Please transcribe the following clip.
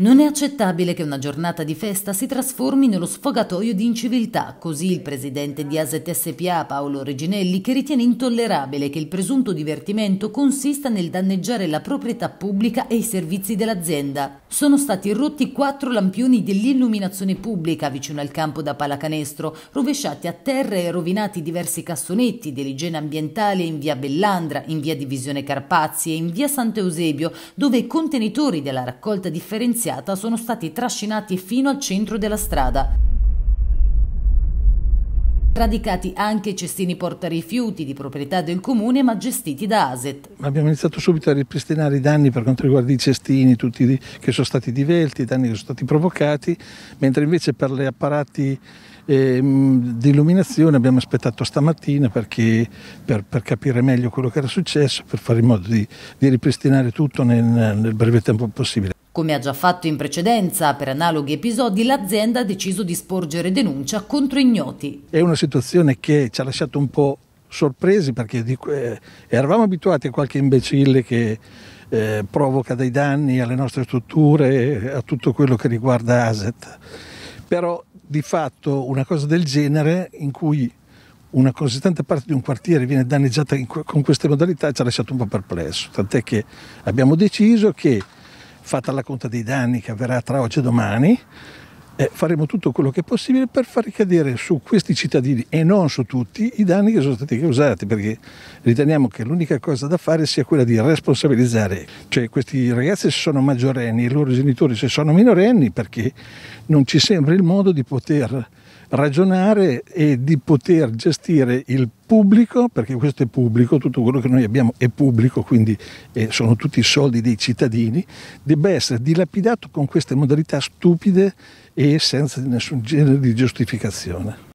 Non è accettabile che una giornata di festa si trasformi nello sfogatoio di inciviltà, così il presidente di Aset SPA Paolo Reginelli che ritiene intollerabile che il presunto divertimento consista nel danneggiare la proprietà pubblica e i servizi dell'azienda. Sono stati rotti quattro lampioni dell'illuminazione pubblica vicino al campo da palacanestro, rovesciati a terra e rovinati diversi cassonetti dell'igiene ambientale in via Bellandra, in via Divisione Carpazzi e in via Sant'Eusebio, dove i contenitori della raccolta differenziata asfissiata sono stati trascinati fino al centro della strada. Radicati anche cestini portarifiuti di proprietà del comune ma gestiti da ASET. Abbiamo iniziato subito a ripristinare i danni per quanto riguarda i cestini, tutti che sono stati divelti, i danni che sono stati provocati, mentre invece per gli apparati eh, di illuminazione abbiamo aspettato stamattina perché, per, per, capire meglio quello che era successo, per fare in modo di, di ripristinare tutto nel, nel breve tempo possibile. Come ha già fatto in precedenza per analoghi episodi, l'azienda ha deciso di sporgere denuncia contro ignoti. È una situazione che ci ha lasciato un po' sorpresi perché eh, eravamo abituati a qualche imbecille che eh, provoca dei danni alle nostre strutture, eh, a tutto quello che riguarda ASET. Però di fatto una cosa del genere in cui una consistente parte di un quartiere viene danneggiata con queste modalità ci ha lasciato un po' perplesso, tant'è che abbiamo deciso che fatta la conta dei danni che avverrà tra oggi e domani, eh, faremo tutto quello che è possibile per far ricadere su questi cittadini e non su tutti i danni che sono stati causati, perché riteniamo che l'unica cosa da fare sia quella di responsabilizzare, cioè questi ragazzi se sono maggiorenni e i loro genitori se sono minorenni, perché non ci sembra il modo di poter ragionare e di poter gestire il pubblico, perché questo è pubblico, tutto quello che noi abbiamo è pubblico, quindi eh, sono tutti i soldi dei cittadini, debba essere dilapidato con queste modalità stupide e senza nessun genere di giustificazione.